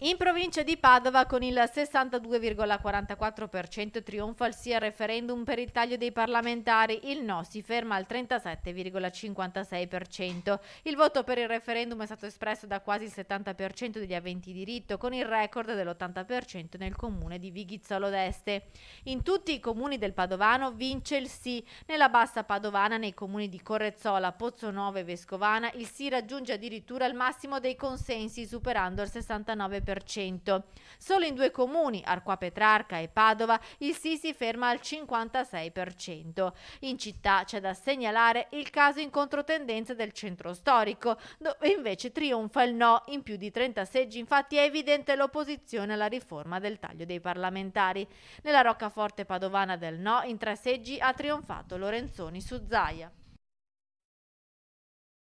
In provincia di Padova con il 62,44% trionfa il sì al referendum per il taglio dei parlamentari, il no si ferma al 37,56%. Il voto per il referendum è stato espresso da quasi il 70% degli aventi diritto, con il record dell'80% nel comune di Vighizzolo d'Este. In tutti i comuni del Padovano vince il sì. Nella bassa Padovana, nei comuni di Correzzola, Pozzonove e Vescovana, il sì raggiunge addirittura il massimo dei consensi, superando il 69%. 39%. Solo in due comuni, Arqua Petrarca e Padova, il sì si ferma al 56%. In città c'è da segnalare il caso in controtendenza del centro storico, dove invece trionfa il no. In più di 30 seggi infatti è evidente l'opposizione alla riforma del taglio dei parlamentari. Nella roccaforte padovana del no, in tre seggi ha trionfato Lorenzoni su Zaia.